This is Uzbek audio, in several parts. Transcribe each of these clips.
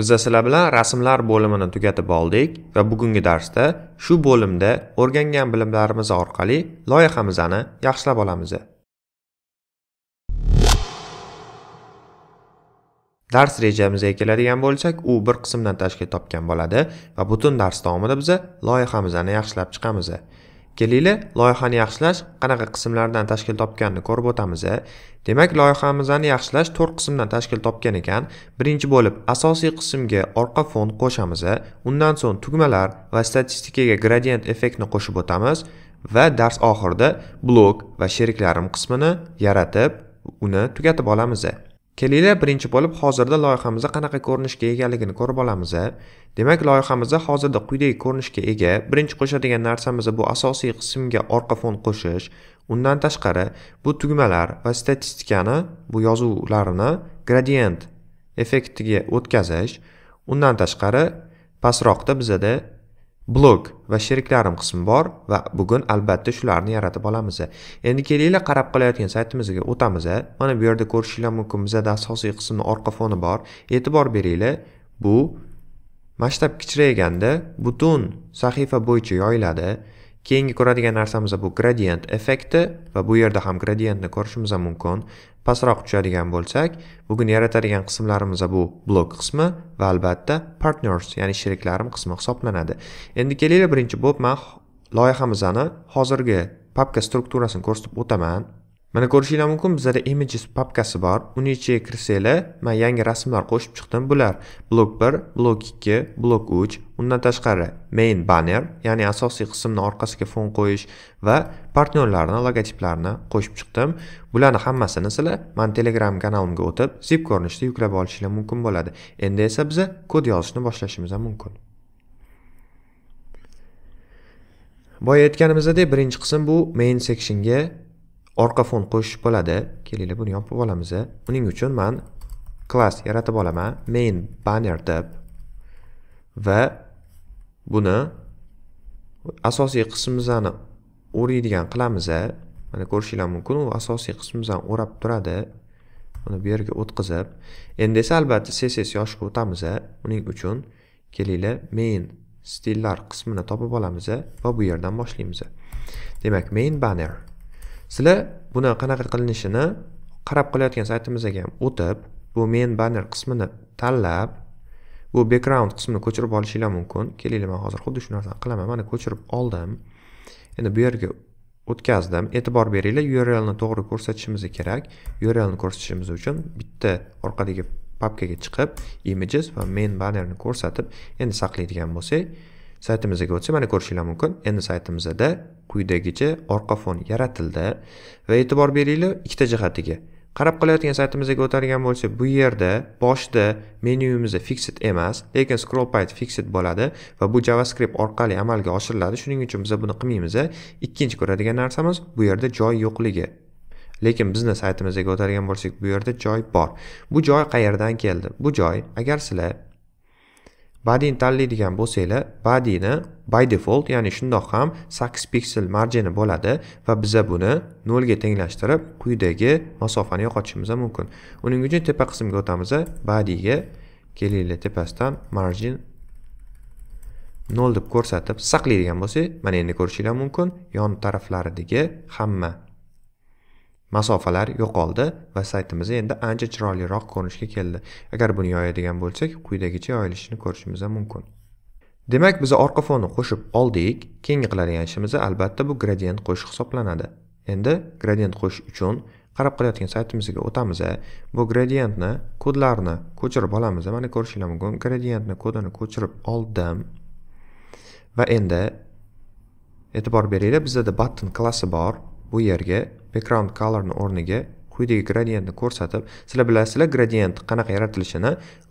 Biz sizlar bilan rasmlar bo'limini tugatib oldik va bugungi darsda shu bo'limda o'rgangan bilimlarimiz orqali loyihamizni yaxshilab olamiz. Dars rejamizga keladigan bo'lsak, u bir qismdan tashkil topgan bo'ladi va butun dars davomida biz loyihamizni yaxshilab chiqamiz. kelinglar loyihani yaxshilash qanaqa qismlardan tashkil topganini ko'rib o'tamiz demak loyihamizni yaxshilash to'rt qismdan tashkil topgan ekan birinchi bo'lib asosiy qismga orqa fon qo'shamiz undan so'ng tugmalar va statistikaga gradient effektni qo'shib o'tamiz va dars oxirida blok va sheriklarim qismini yaratib uni tugatib olamiz kelinglar birinchi bo'lib hozirda loyihamizda qanaqa ko'rinishga egaligini ko'rib olamiz demak loyihamizda hozirda quyidagi ko'rinishga ega birinchi qo'shadigan narsamiz bu asosiy qismga orqa fon qo'shish undan tashqari bu tugmalar va statistikani bu yozuvlarini gradient effektiga o'tkazish undan tashqari pastroqda bizada blog va sheriklarim qismi bor va bugun albatta shularni yaratib olamiz endi kelinglar qarab qolayotgan saytimizga o'tamiz mana bu yerda ko'rishinglar mumkin bizada asosiy qismni orqa foni bor e'tibor beringlar bu masshtab kichrayganda butun sahifa bo'yicha yoyiladi keyingi ko'radigan narsamiz bu gradient effekti va bu yerda ham gradientni ko'rishimiz mumkin pastroq tushadigan bo'lsak bugun yaratadigan qismlarimiz bu blok qismi va albatta partners ya'ni sheriklarim qismi hisoblanadi endi kelinglar birinchi bo'lib man loyihamizni hozirgi papka strukturasini ko'rsatib o'taman mana ko'rishinglar mumkin bizada images papkasi bor uni ichiga kirsanglar man yangi rasmlar qo'shib chiqdim bular blok 1 blok 2 blok 3 undan tashqari main banner ya'ni asosiy qismni orqasiga fon qo'yish va partnyorlarni logotiplarini qo'shib chiqdim bularni hammasini sizlar mani telegram kanalimga o'tib zip ko'rinishda yuklab olishinglar mumkin bo'ladi endi esa biz kod yozishni boshlashimiz ham mumkin boya aytganimizdek birinchi qism bu main sectionga orqa fon qo'shish bo'ladi kelinglar buni yopib olamiz buning uchun man klass yaratib olaman main banner deb va buni asosiy qismimizni o'raydigan qilamiz mana ko'rishinglar mumkin u asosiy qismimizni o'rab turadi uni bu yerga o'tkazib endi esa albatta css yoshiga o'tamiz buning uchun kelinglar main stillar qismini topib olamiz va bu yerdan boshlaymiz demak main banner sizlar buni qanaqa qilinishini qarab qolayotgan saytimizga ham o'tib bu men banner qismini tanlab bu background qismini ko'chirib olishinglar mumkin kelinglar man hozir xuddi shu narsani qilaman mana ko'chirib oldim endi bu yerga o'tkazdim e'tibor beringlar urlni to'g'ri ko'rsatishimiz kerak urlni ko'rsatishimiz uchun bitta orqadagi papkaga chiqib images va main bannerni ko'rsatib endi saqlaydigan bo'lsak saytimizga o'tsa mana ko'rishinglar mumkin endi saytimizda quyidagicha orqa fon yaratildi va e'tibor beringlar ikkita jihatiga qarab qolayotgan saytimizga o'tadigan bo'lsa bu yerda boshda menyuimiz fixed emas lekin scroll payt fixed bo'ladi va bu javascript orqali amalga oshiriladi shuning uchun biz buni qilmaymiz ikkinchi ko'radigan narsamiz bu yerda joy yo'qligi lekin bizni saytimizga o'tadigan bo'lsak bu yerda joy bor bu joy qayerdan keldi bu joy agar sizlar badiyni tanlaydigan bo'lsanglar ni by default ya'ni shundoq ham 8 piksel marjini bo'ladi va biza buni 0 ga tenglashtirib quyidagi masofani yo'qotishimiz mumkin uning uchun tepa qismga o'tamiz ga kelinglar tepasidan margin 0 deb ko'rsatib saqlaydigan bo'lsak mana endi ko'rishingiz mumkin yon taraflaridagi hamma masofalar yo'qoldi va saytimiz endi ancha chiroyliroq ko'rinishga keldi agar buni yoyadigan bo'lsak quyidagicha yoyilishini ko'rishimiz mumkin demak biz orqa fonni qo'shib oldik keyingi qiladigan ishimiz albatta bu gradient qo'shish hisoblanadi endi gradient qo'shish uchun qarab qilayotgan saytimizga o'tamiz bu gradientni kodlarni ko'chirib olamiz mana ko'rishinglar mumkin gradientni kodini ko'chirib oldim va endi e'tibor beringlar bizda button klassi bor bu yerga background colorni o'rniga quyidagi gradientni ko'rsatib sizlar bilasizlar gradient qanaqa yaratilishini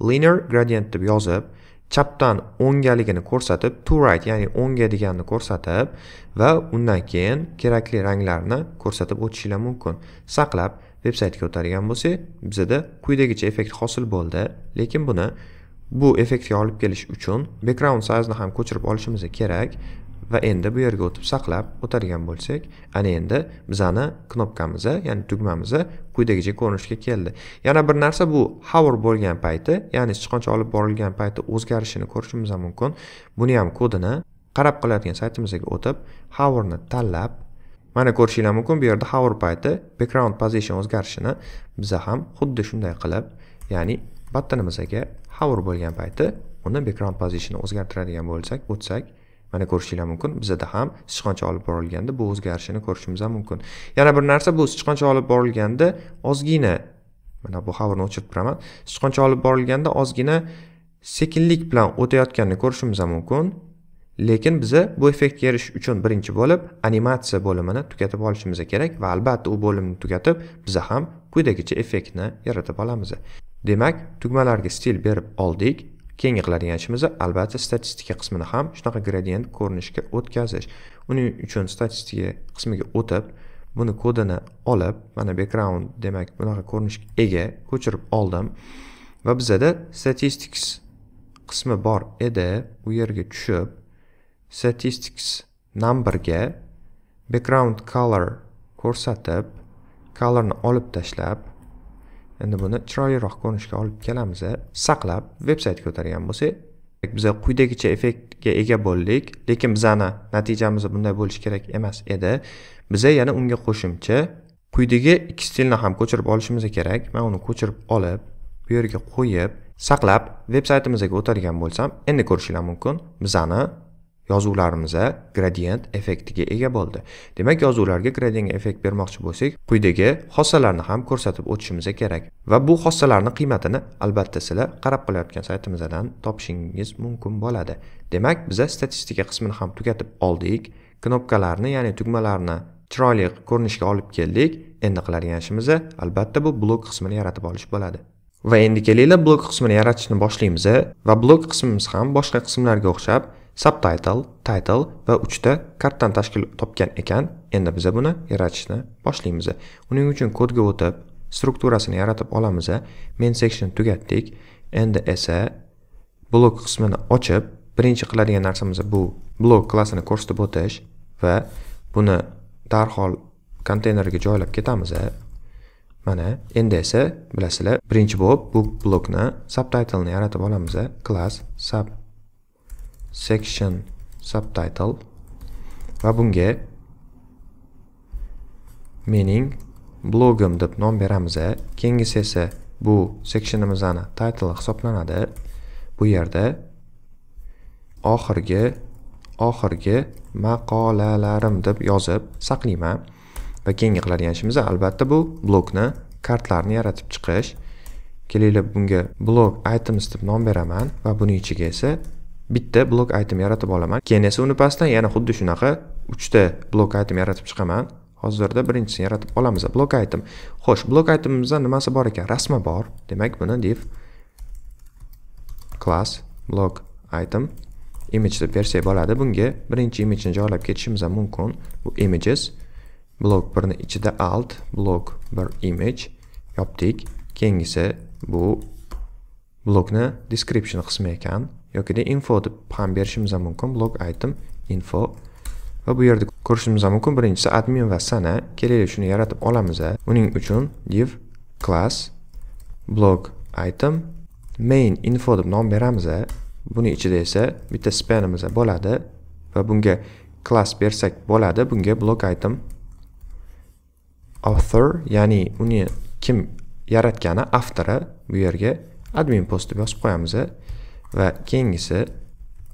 linear gradient deb yozib chapdan o'ngaligini ko'rsatib to right ya'ni o'ngga deganini ko'rsatib va undan keyin kerakli ranglarni ko'rsatib o'tishinglar mumkin saqlab veb saytga o'tadigan bo'lsak bizada quyidagicha effekt hosil bo'ldi lekin buni bu effektga olib kelish uchun background sizni ham ko'chirib olishimiz kerak va endi bu yerga o'tib saqlab o'tadigan bo'lsak ana endi bizani knopkamizni ya'ni tugmamizni quyidagicha ko'rinishga keldi yana bir narsa bu hover bo'lgan payti ya'ni sichqoncha olib borilgan payti o'zgarishini ko'rishimiz mumkin buni ham kodini qarab qilayotgan saytimizga o'tib hoverni tanlab mana ko'rishinglar mumkin bu yerda hover payti background position o'zgarishini biza ham xuddi shunday qilib ya'ni battonimizga hover bo'lgan payti uni background positionni o'zgartiradigan bo'lsak o'tsak mana ko'rishinglar mumkin bizada ham sichqoncha olib borilganda bu o'zgarishini ko'rishimiz ham mumkin yana bir narsa bu sichqoncha olib borilganda ozgina mana bu xabarni o'chirib turaman sichqoncha olib borilganda ozgina sekinlik bilan o'tayotganini ko'rishimiz ham mumkin lekin biza bu effektga erishish uchun birinchi bo'lib animatsiya bo'limini tugatib olishimiz kerak va albatta u bo'limni tugatib biza ham quyidagicha effektni yaratib olamiz demak tugmalarga stil berib oldik kengirtiladigan ishimiz albatta statistika qismini ham shunaqa gradient ko'rinishga o'tkazish uning uchun statistika qismiga o'tib buni kodini olib mana background demak bunaqa ko'rinishga ega ko'chirib oldim va bizada statistics qismi bor edi u yerga tushib statistics numberga background color ko'rsatib colorni olib tashlab endi buni chiroyliroq ko'rinishga olib kelamiz saqlab veb sayt ko'targan bo'lsak biz quyidagicha effektga ega bo'ldik lekin bizani natijamiz bunday bo'lishi kerak emas edi biza yana unga qo'shimcha quyidagi ikki stilni ham ko'chirib olishimiz kerak man uni ko'chirib olib bu yerga qo'yib saqlab veb saytimizga o'tadigan bo'lsam endi ko'rishinglar mumkin bizani yozuvlarimiz gradient effektiga ega bo'ldi demak yozuvlarga gradient effekt bermoqchi bo'lsak quyidagi xossalarni ham ko'rsatib o'tishimiz kerak va bu xossalarni qiymatini albatta sizlar qarab qolayotgan saytimizdan topishingiz mumkin bo'ladi demak biza statistika qismini ham tugatib oldik knopkalarni ya'ni tugmalarni chiroyli ko'rinishga olib keldik endi qiladigan ishimiz albatta bu blok qismini yaratib olish bo'ladi va endi kelinglar blok qismini yaratishni boshlaymiz va blok qismimiz ham boshqa qismlarga o'xshab subtitle title va uchta kartdan tashkil topgan ekan endi biz buni yaratishni boshlaymiz uning uchun kodga o'tib strukturasini yaratib olamiz main section tugatdik endi esa blok qismini ochib birinchi qiladigan narsamiz bu blok klassini ko'rsatib o'tish va buni darhol konteynerga joylab ketamiz mana endi esa bilasizlar birinchi bo'lib bu blokni ni yaratib olamiz Class sub section subtitle va bunga mening blogim deb nom beramiz keyingisi esa bu sectionimizni title hisoblanadi bu yerda oxirgi oxirgi maqolalarim deb yozib saqlayman va keyingi qiladigan ishimiz albatta bu blokni kartlarni yaratib chiqish kelinglar bunga blog items deb nom beraman va buni ichiga esa bitta blok item yaratib olaman keyin esa uni pastdan yana xuddi shunaqa uchta blok item yaratib chiqaman hozirda birinchisini yaratib olamiz blok item xo'sh blok itemimizda nimasi bor ekan rasmi bor demak buni div class blok item image deb bersak bo'ladi bunga birinchi imageni joylab ketishimiz ham mumkin bu images blok birni ichida alt blok bir image yopdik keyingisi bu blokni description qismi ekan yokida info deb ham berishimiz mumkin blog item info va bu yerda ko'rishimiz mumkin birinchisi admin va sana kelaylik shuni yaratib olamiz uning uchun div class blog item main info deb nom beramiz buni ichida esa bitta spanimiz bo'ladi va bunga class bersak bo'ladi bunga blog item author ya'ni uni kim yaratgani avtori bu yerga admin post deb yozib qo'yamiz va keyingisi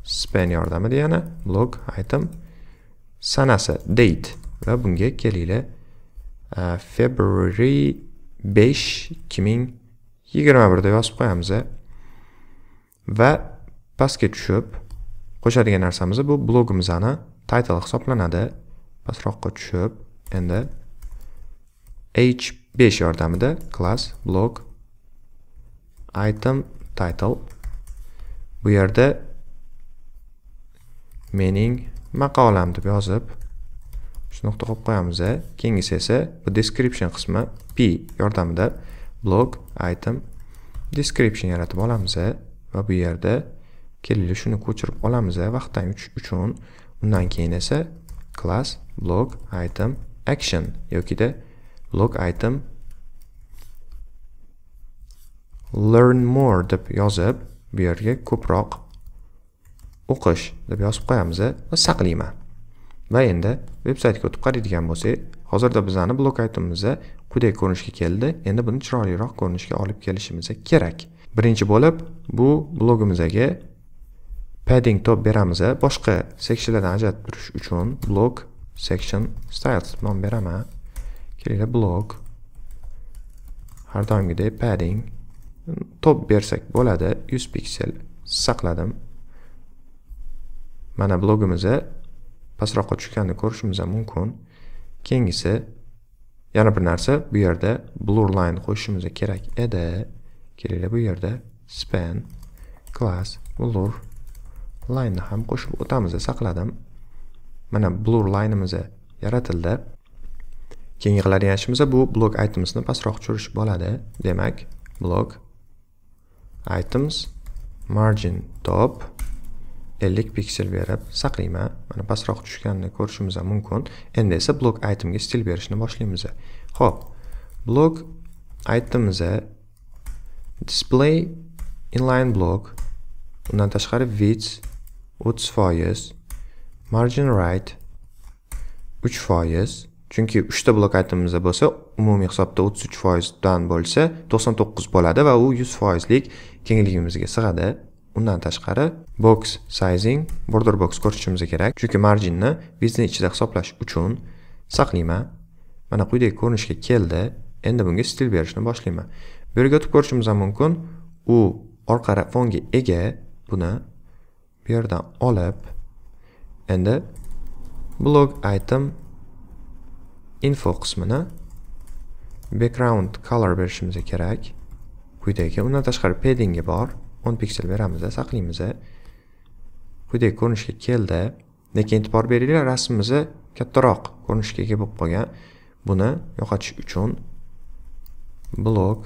span yordamida yana log item sanasi date va bunga kelinglar february 5 2021 deb yozib qo'yamiz va pastga tushib qo'shadigan narsamiz bu blogimizni title hisoblanadi pastroqqa tushib endi h5 yordamida class blog item title bu yerda mening maqolam deb yozib shu nuqta qo'yib qo'yamiz keyingisi esa bu description qismi p yordamida blog item description yaratib olamiz va bu yerda kelinglar shuni ko'chirib olamiz vaqtdan uchun undan keyin esa class blog item action yokida blog item learn more deb yozib bu yerga ko'proq o'qish deb yozib qo'yamiz va saqlayman va endi veb saytga o'tib qaraydigan bo'lsak hozirda bizani blok aytimimizda quyidagi ko'rinishga keldi endi buni chiroyliroq ko'rinishga olib kelishimiz kerak birinchi bo'lib bu blogimizdagi padding top beramiz boshqa seksiylardan ajratib turish uchun blog section styles nom beraman kelinglar blog har doimgidek padding top bersak bo'ladi 100 piksel saqladim mana blogimizni pastroqqa tushganini ko'rishimiz ham mumkin keyingisi yana bir narsa bu yerda blur line qo'shishimiz kerak edi kelinglar bu yerda span class blur line ham qo'shib o'tamiz saqladim mana blur lineimiz yaratildi keyingi qiladigan ishimiz bu blog itemsni pastroq tushirish bo'ladi demak blog items margin top 50 piksel berib saqlayman mana pastroq tushganini ko'rishimiz ham mumkin endi esa blok itemga stil berishni boshlaymiz ho'p blok itemimizni e, display inline block undan tashqari width 30 foiz margin right 3 foiz chunki uchta blokatimizda bo'lsa umumiy hisobda o'ttiz uch foizdan bo'lsa to'qson to'qqiz bo'ladi va u yuz foizlik kengligimizga sig'adi undan tashqari box sizing border box ko'rishimiz kerak chunki marjinni bizni ichida hisoblash uchun saqlayman mana quyidagi ko'rinishga keldi endi bunga stil berishni boshlayman bu yerga o'tib ko'rishimiz ham mumkin u orqa fonga ega buni bu yerdan olib endi blog item info qismini background color berishimiz kerak quyidagi undan tashqari padding'i bor 10 piksel beramiz saqlaymiz quyidagi ko'rinishga keldi lekin e'tibor beringlar rasmimizni kattaroq ko'rinishga ega bo'lib qolgan buni yo'qotish uchun blok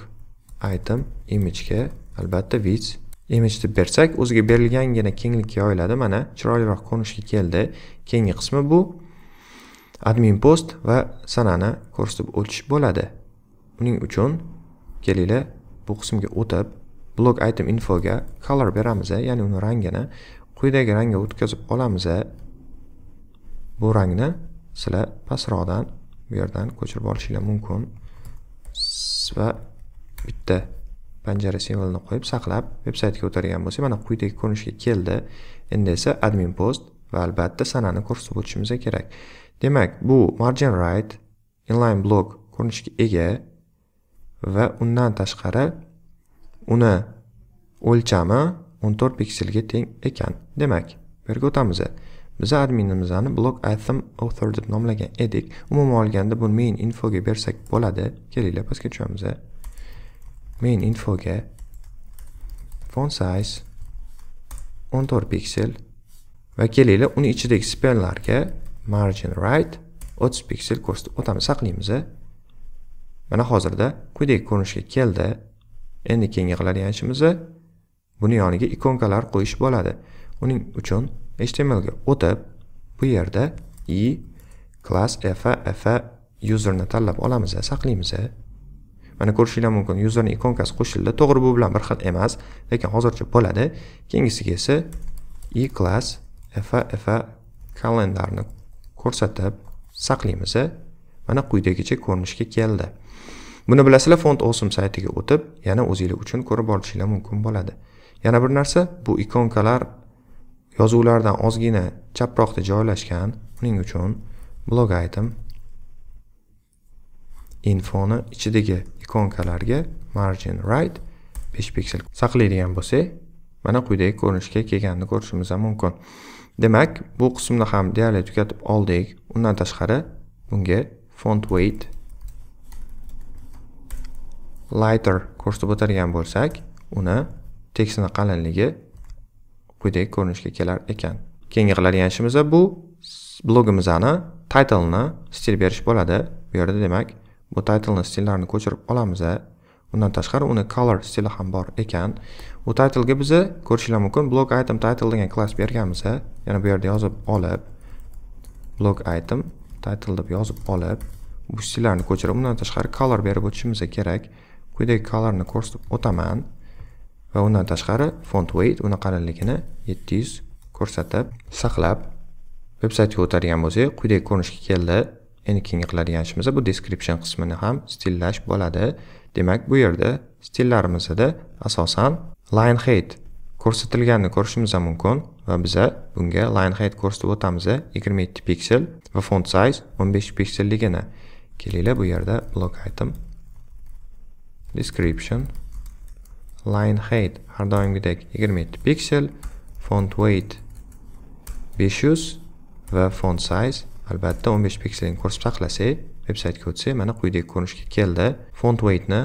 item image'ga albatta width image deb bersak o'ziga berilgangina kenglikka yoyiladi mana chiroyliroq ko'rinishga keldi keyingi qismi bu admin post va sanani ko'rsatib o'tish bo'ladi uning uchun kelinglar bu qismga o'tib blog item infoga color beramiz ya'ni uni rangini quyidagi rangga o'tkazib olamiz bu rangni sizlar pastroqdan bu yerdan ko'chirib olishinglar mumkin va bitta panjara simvolini qo'yib saqlab veb saytga o'targan bo'lsak mana quyidagi ko'rinishga keldi endi esa admin post va albatta sanani ko'rsatib o'tishimiz kerak demak bu margin right inline block ko'rinishga ega va undan tashqari uni o'lchami 14 pikselga teng ekan demak bu yerga o'tamiz biz adminimizni block item author deb nomlagan edik umuman olganda bu main infoga bersak bo'ladi kelinglar pastga tushamiz main infoga font size 14 piksel va kelinglar uni ichidagi spenlarga margin right 30 piksel ko'rsatib o'tamiz saqlaymiz e? mana hozirda quyidagi ko'rinishga keldi endi keyingi qiladigan ishimiz e? buni yoniga ikonkalar qo'yish bo'ladi uning uchun html ga o'tib bu yerda i class fa fa userni tanlab olamiz e? saqlaymiz mana ko'rishinglar mumkin userni ikonkasi qo'shildi to'g'ri bu bilan bir xil emas lekin hozircha bo'ladi keyingisiga esa i class fa fa kalendarni ko'rsatib saqlaymiz mana quyidagicha ko'rinishga keldi buni bilasizlar font awesome saytiga o'tib yana o'zinglar uchun ko'rib olishinglar mumkin bo'ladi yana bir narsa bu ikonkalar yozuvlardan ozgina chaproqda joylashgan uning uchun blog item infoni ichidagi ikonkalarga margin right 5 piksel saqlaydigan bo'lsak mana quyidagi ko'rinishga kelganini ko'rishimiz mumkin demak bu qismni ham deyarli tugatib oldik undan tashqari bunga font weight lighter ko'rsatib o'tadigan bo'lsak uni tekstini qalinligi quyidagi ko'rinishga kelar ekan keyingi qiladigan ishimiz bu blogimizni titleni stil berish bo'ladi bu yerda demak bu titleni stillarini ko'chirib olamiz undan tashqari uni color stili ham bor ekan u titlega biz ko'rishinglar mumkin blog item title degan klass berganmiz yana bu yerda yozib olib blog item title deb yozib olib bu stillarni ko'chirib undan tashqari color berib o'tishimiz kerak quyidagi colorni ko'rsatib o'taman va undan tashqari font weight uni qalinligini 700 ko'rsatib saqlab veb saytga o'tadigan bo'lsak quyidagi ko'rinishga keldi endi keyingi qiladigan ishimiz bu description qismini ham stillash bo'ladi demak bu yerda stillarimizda asosan line height ko'rsatilganini ko'rishimiz mumkin va biza bunga line height ko'rsatib o'tamiz 27 piksel va font size 15 pikselligini kelinglar bu yerda block item description line height har doimgidek 27 piksel font weight 500 va font size albatta 15 pikselni ko'rsatib saqlasak veb saytga o'tsak mana quyidagi ko'rinishga keldi font weightni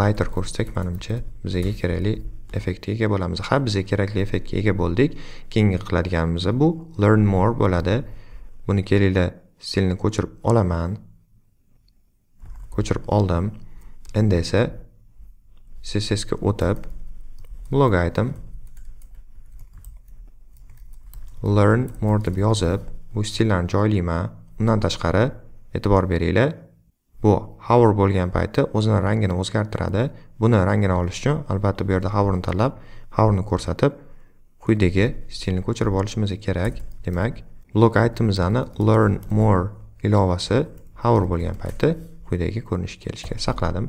lighter ko'rsatsak manimcha bizga kerakli effektga ega bo'lamiz ha bizga kerakli effektga ega bo'ldik keyingi qiladiganimiz bu learn more bo'ladi buni kelinglar stilni ko'chirib olaman ko'chirib oldim endi esa ga o'tib blog item learn more deb yozib bu stillarni joylayman undan tashqari e'tibor beringlar bu hover bo'lgan payti o'zini rangini o'zgartiradi buni rangini olish uchun albatta bu yerda hoverni tanlab hoverni ko'rsatib quyidagi stilni ko'chirib olishimiz kerak demak log itemizani learn more ilovasi hover bo'lgan payti quyidagi ko'rinish kelishga saqladim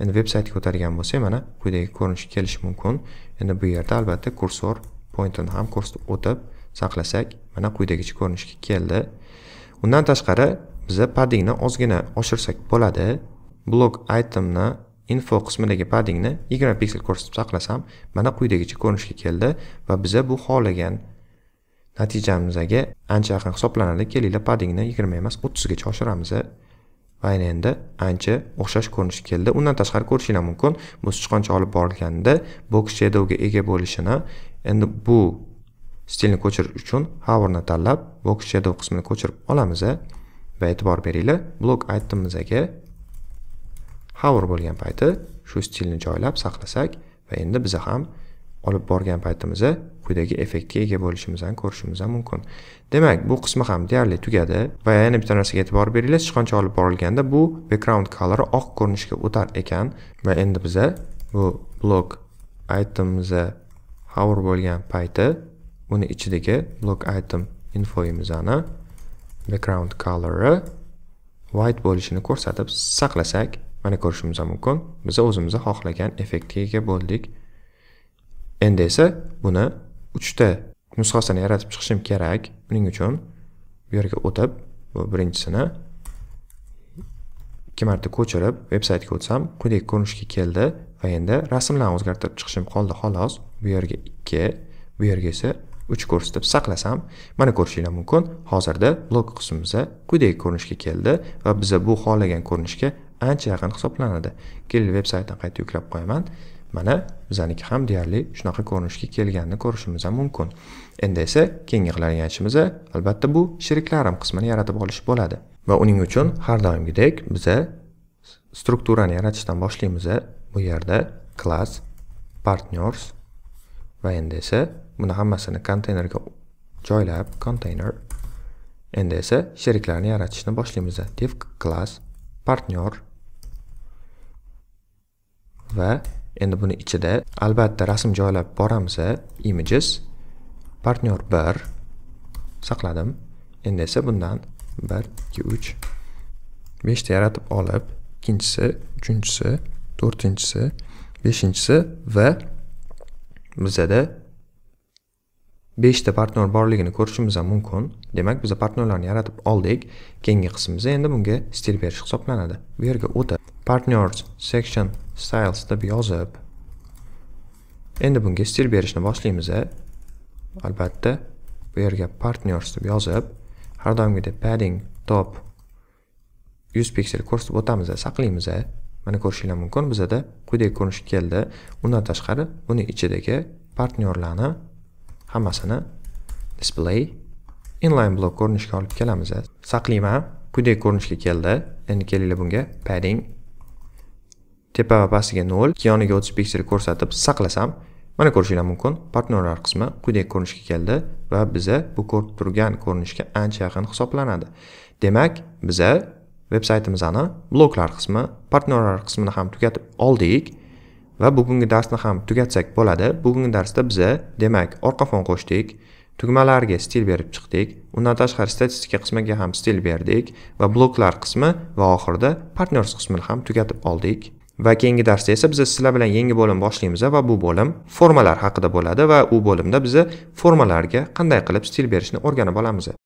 endi veb saytga ko'targan bo'lsak mana quyidagi ko'rinish kelishi mumkin endi bu yerda albatta kursor pointini ham ko'rsatib o'tib saqlasak mana quyidagicha ko'rinishga keldi undan tashqari biza paddingni ozgina oshirsak bo'ladi blog itemni info qismidagi paddingni 20 piksel ko'rsatib saqlasam mana quyidagicha ko'rinishga keldi va biza bu xohlagan natijamizga ancha yaqin hisoblanadi kelinglar paddingni 20 emas 30 gacha oshiramiz va endi ancha o'xshash ko'rinish keldi undan tashqari ko'rishinglar mumkin bu sichqoncha olib borilganda box shadowga ega bo'lishini endi bu stilni ko'chirish uchun hoverni tanlab box shadow qismini ko'chirib olamiz va e'tibor beringlar blok aytimizaga hover bo'lgan payti shu stilni joylab saqlasak va endi biza ham olib borgan paytimizda quyidagi effektga ega bo'lishimizni ko'rishimiz ham mumkin demak bu qismi ham deyarli tugadi va yana bitta narsaga e'tibor beringlar sichqoncha olib borilganda bu background color oq ko'rinishga o'tar ekan va endi biza bu blok itemimizni hover bo'lgan payti uni ichidagi blok item infoimizni background color white bo'lishini ko'rsatib saqlasak mana ko'rishimiz mumkin biz o'zimizni xohlagan effektga ega bo'ldik endi esa buni uchta nusxasini yaratib chiqishim kerak buning uchun bu yerga o'tib bu birinchisini ikki marta ko'chirib veb saytga o'tsam quyidagi ko'rinishga keldi va endi rasmlarni o'zgartirib chiqishim qoldi xolos bu yerga ikki bu yerga esa uch ko'rsatib saqlasam mana ko'rishinglar mumkin hozirda blok qismimiz quyidagi ko'rinishga keldi va biza bu xohlagan ko'rinishga ancha yaqin hisoblanadi keling veb saytdan qayta yuklab qo'yaman mana bizaniki ham deyarli shunaqa ko'rinishga kelganini ko'rishimiz ham mumkin endi esa keyingi qiladigan ishimiz albatta bu sheriklarim qismini yaratib olish bo'ladi va uning uchun har doimgidek biza strukturani yaratishdan boshlaymiz bu yerda class partners va endi esa buni hammasini konteynerga joylab konteyner endi esa sheriklarni yaratishni boshlaymiz div class partner va endi buni ichida albatta rasm joylab boramiz images partner 1 saqladim endi esa bundan 1 2 3 5 ta yaratib olib ikkinchisi uchinchisi to'rtinchisi beshinchisi va bizada beshta partner borligini ko'rishimiz ham mumkin demak biz partnerlarni yaratib oldik keyingi qismimiz endi bunga stil berish hisoblanadi bu yerga o'tib partners section styles deb yozib endi bunga stil berishni boshlaymiz albatta bu yerga partners deb yozib har doimgidek padding top 100 piksel ko'rsatib o'tamiz saqlaymiz mana ko'rishinglar mumkin bizada quyidagi ko'rinish keldi undan tashqari buni ichidagi partnyorlarni hammasini display inline blok ko'rinishga olib kelamiz saqlayman quyidagi ko'rinishga keldi endi kelinglar bunga padding tepa va pastiga 0 ikki yoniga 30 piksel ko'rsatib saqlasam mana ko'rishinglar mumkin partnerlar qismi quyidagi ko'rinishga keldi va biza bu ko'rib turgan ko'rinishga ancha yaqin hisoblanadi demak biza veb saytimizni bloklar qismi partnerlar qismini ham tugatib oldik va bugungi darsni ham tugatsak bo'ladi bugungi darsda biza demak orqa fon qo'shdik tugmalarga stil berib chiqdik undan tashqari statistika qismiga ham stil berdik va bloklar qismi va oxirida partners qismini ham tugatib oldik va keyingi darsda esa biz sizlar bilan yangi bo'lim boshlaymiz va bu bo'lim formalar haqida bo'ladi va u bo'limda biz formalarga qanday qilib stil berishni o'rganib olamiz